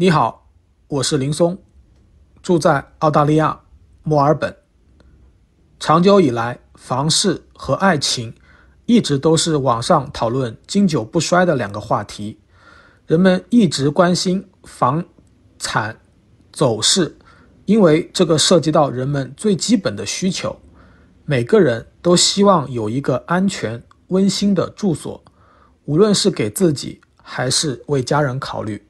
你好，我是林松，住在澳大利亚墨尔本。长久以来，房事和爱情一直都是网上讨论经久不衰的两个话题。人们一直关心房产走势，因为这个涉及到人们最基本的需求。每个人都希望有一个安全温馨的住所，无论是给自己还是为家人考虑。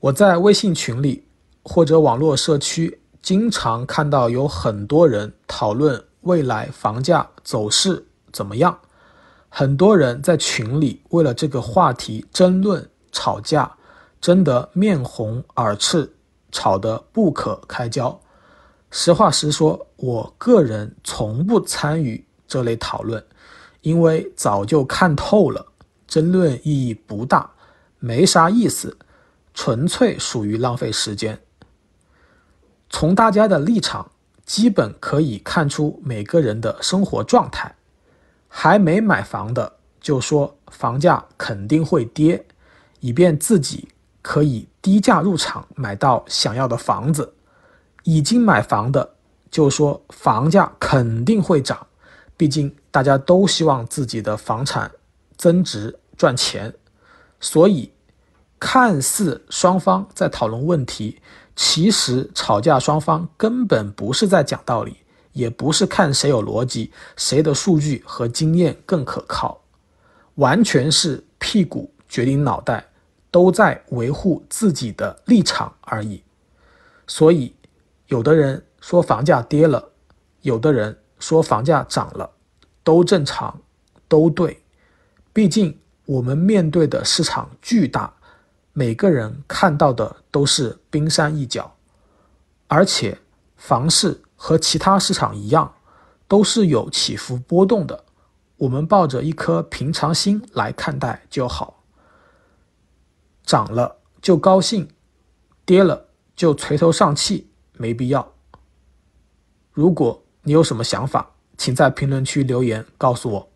我在微信群里或者网络社区，经常看到有很多人讨论未来房价走势怎么样。很多人在群里为了这个话题争论、吵架，争得面红耳赤，吵得不可开交。实话实说，我个人从不参与这类讨论，因为早就看透了，争论意义不大，没啥意思。纯粹属于浪费时间。从大家的立场，基本可以看出每个人的生活状态。还没买房的就说房价肯定会跌，以便自己可以低价入场买到想要的房子；已经买房的就说房价肯定会涨，毕竟大家都希望自己的房产增值赚钱，所以。看似双方在讨论问题，其实吵架双方根本不是在讲道理，也不是看谁有逻辑、谁的数据和经验更可靠，完全是屁股决定脑袋，都在维护自己的立场而已。所以，有的人说房价跌了，有的人说房价涨了，都正常，都对，毕竟我们面对的市场巨大。每个人看到的都是冰山一角，而且房市和其他市场一样，都是有起伏波动的。我们抱着一颗平常心来看待就好，涨了就高兴，跌了就垂头丧气，没必要。如果你有什么想法，请在评论区留言告诉我。